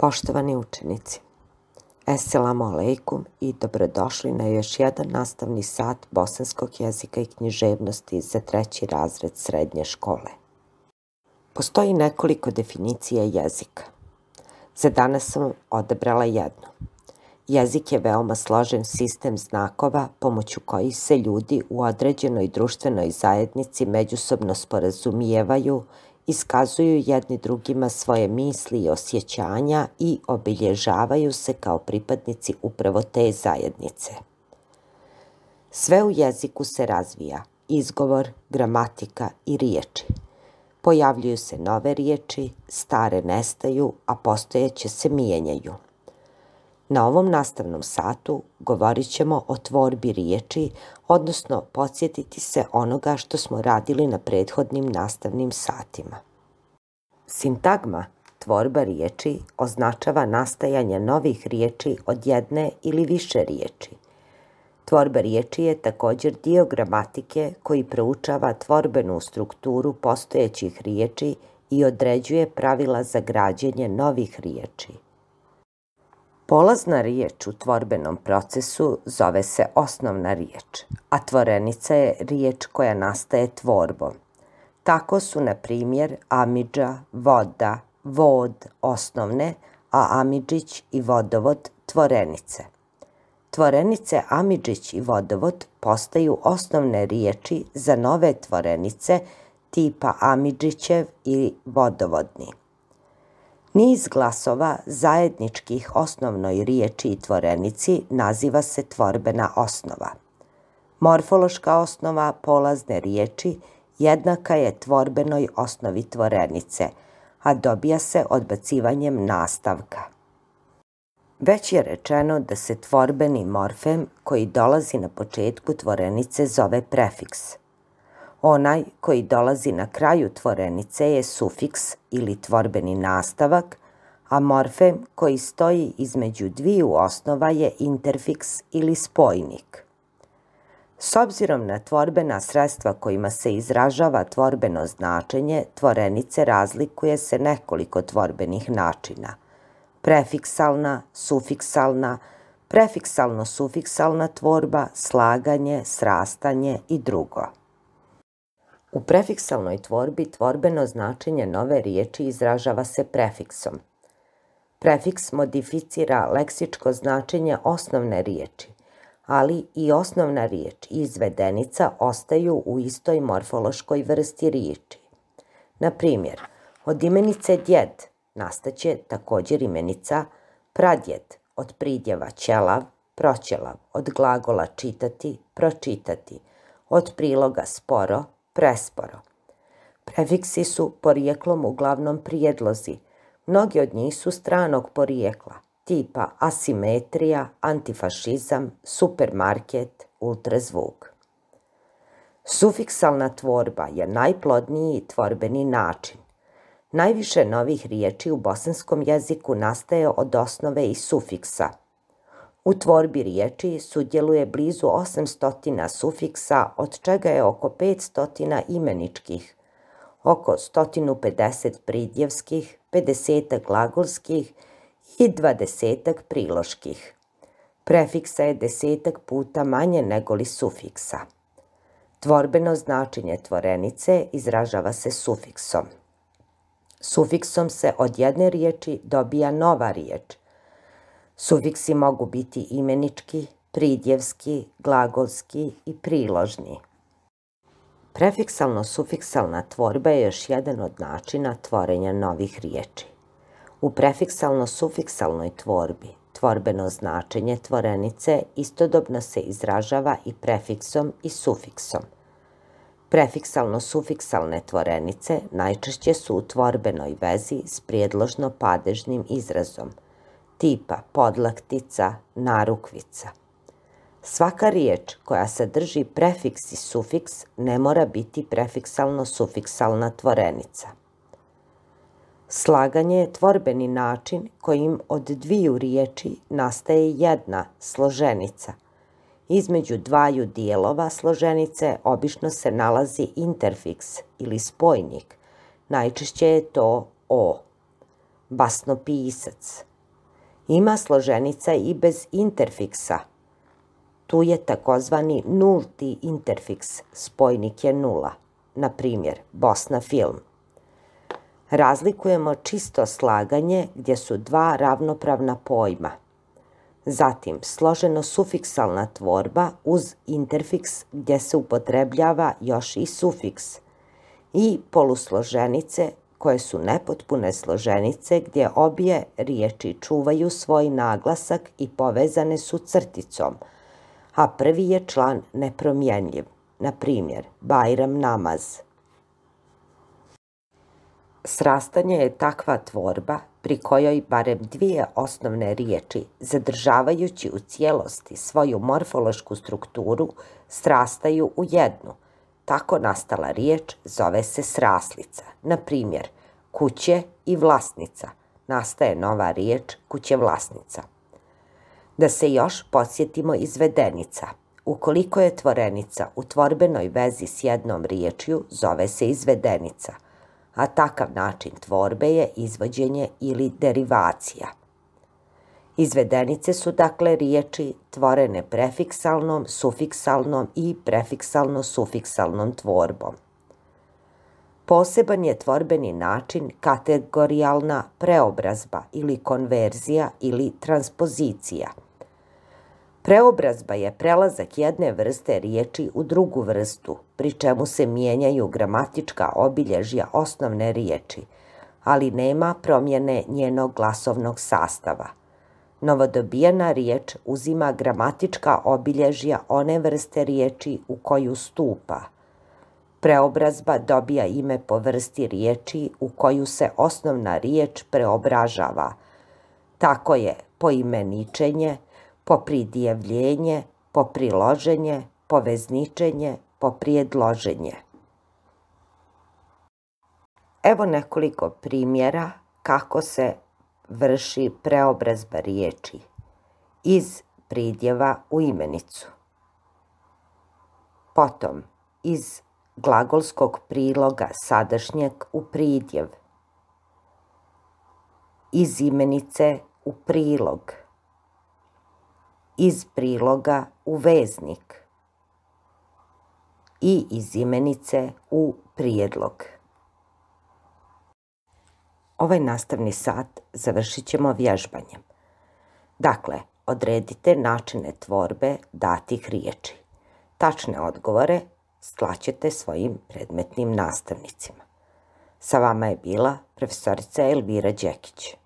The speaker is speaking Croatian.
Poštovani učenici, Esselamu alaikum i dobrodošli na još jedan nastavni sat bosanskog jezika i književnosti za treći razred srednje škole. Postoji nekoliko definicija jezika. Za danas sam odebrala jednu. Jezik je veoma složen sistem znakova pomoću kojih se ljudi u određenoj društvenoj zajednici međusobno sporazumijevaju iskazuju jedni drugima svoje misli i osjećanja i obilježavaju se kao pripadnici upravo te zajednice. Sve u jeziku se razvija, izgovor, gramatika i riječi. Pojavljuju se nove riječi, stare nestaju, a postojeće se mijenjaju. Na ovom nastavnom satu govorit ćemo o tvorbi riječi, odnosno podsjetiti se onoga što smo radili na prethodnim nastavnim satima. Sintagma, tvorba riječi, označava nastajanje novih riječi od jedne ili više riječi. Tvorba riječi je također dio gramatike koji proučava tvorbenu strukturu postojećih riječi i određuje pravila za građenje novih riječi. Polazna riječ u tvorbenom procesu zove se osnovna riječ, a tvorenica je riječ koja nastaje tvorbom. Tako su, na primjer, amidža, voda, vod osnovne, a amidžić i vodovod tvorenice. Tvorenice amidžić i vodovod postaju osnovne riječi za nove tvorenice tipa amidžićev i vodovodni. Niz glasova zajedničkih osnovnoj riječi i tvorenici naziva se tvorbena osnova. Morfološka osnova polazne riječi jednaka je tvorbenoj osnovi tvorenice, a dobija se odbacivanjem nastavka. Već je rečeno da se tvorbeni morfem koji dolazi na početku tvorenice zove prefiks – Onaj koji dolazi na kraju tvorenice je sufiks ili tvorbeni nastavak, a morfem koji stoji između dviju osnova je interfiks ili spojnik. S obzirom na tvorbena sredstva kojima se izražava tvorbeno značenje, tvorenice razlikuje se nekoliko tvorbenih načina. Prefiksalna, sufiksalna, prefiksalno-sufiksalna tvorba, slaganje, srastanje i drugo. U prefiksalnoj tvorbi tvorbeno značenje nove riječi izražava se prefiksom. Prefiks modificira leksičko značenje osnovne riječi, ali i osnovna riječ i izvedenica ostaju u istoj morfološkoj vrsti riječi. Na primjer, od imenice djed nastaće također imenica pradjed, od pridjeva ćelav, proćelav, od glagola čitati, pročitati, od priloga sporo, presporo. Prefiksi su porijeklom uglavnom prijedlozi. Mnogi od njih su stranog porijekla, tipa asimetrija, antifašizam, supermarket, ultrazvuk. Sufiksalna tvorba je najplodniji tvorbeni način. Najviše novih riječi u bosanskom jeziku nastaje od osnove i sufiksa – u tvorbi riječi sudjeluje blizu 800 sufiksa, od čega je oko 500 imeničkih, oko 150 pridjevskih, 50 glagolskih i 20 priloških. Prefiksa je desetak puta manje nego li sufiksa. Tvorbeno značenje tvorenice izražava se sufiksom. Sufiksom se od jedne riječi dobija nova riječ – Sufiksi mogu biti imenički, pridjevski, glagolski i priložni. Prefiksalno-sufiksalna tvorba je još jedan od načina tvorenja novih riječi. U prefiksalno-sufiksalnoj tvorbi tvorbeno značenje tvorenice istodobno se izražava i prefiksom i sufiksom. Prefiksalno-sufiksalne tvorenice najčešće su u tvorbenoj vezi s prijedložno-padežnim izrazom – tipa podlaktica, narukvica. Svaka riječ koja sadrži prefiks i sufiks ne mora biti prefiksalno-sufiksalna tvorenica. Slaganje je tvorbeni način kojim od dviju riječi nastaje jedna složenica. Između dvaju dijelova složenice obično se nalazi interfiks ili spojnik. Najčešće je to o. Basnopisac ima složenica i bez interfiksa. Tu je takozvani nulti interfiks, spojnik je nula. Na primjer, Bosna film. Razlikujemo čisto slaganje gdje su dva ravnopravna pojma. Zatim, složeno sufiksalna tvorba uz interfiks gdje se upotrebljava još i sufiks. I polusloženice koje su nepotpune složenice gdje obje riječi čuvaju svoj naglasak i povezane su crticom, a prvi je član nepromjenljiv, na primjer Bajram namaz. Srastanje je takva tvorba pri kojoj barem dvije osnovne riječi, zadržavajući u cijelosti svoju morfološku strukturu, srastaju u jednu – tako nastala riječ zove se sraslica. Na primjer, kuće i vlasnica. Nastaje nova riječ kuće vlasnica. Da se još podsjetimo izvedenica. Ukoliko je tvorenica u tvorbenoj vezi s jednom riječju, zove se izvedenica, a takav način tvorbe je izvođenje ili derivacija. Izvedenice su dakle riječi tvorene prefiksalnom, sufiksalnom i prefiksalno-sufiksalnom tvorbom. Poseban je tvorbeni način kategorijalna preobrazba ili konverzija ili transpozicija. Preobrazba je prelazak jedne vrste riječi u drugu vrstu, pri čemu se mijenjaju gramatička obilježja osnovne riječi, ali nema promjene njenog glasovnog sastava – Novodobijena riječ uzima gramatička obilježja one vrste riječi u koju stupa. Preobrazba dobija ime po vrsti riječi u koju se osnovna riječ preobražava. Tako je poimeničenje, popridjevljenje, popriloženje, povezničenje, poprijedloženje. Evo nekoliko primjera kako se vrši preobrazba riječi iz pridjeva u imenicu. Potom iz glagolskog priloga sadašnjeg u pridjev. Iz imenice u prilog. Iz priloga u veznik. I iz imenice u prijedlog. Ovaj nastavni sat završit ćemo vježbanjem. Dakle, odredite načine tvorbe datih riječi. Tačne odgovore slaćete svojim predmetnim nastavnicima. Sa vama je bila profesorica Elvira Đekić.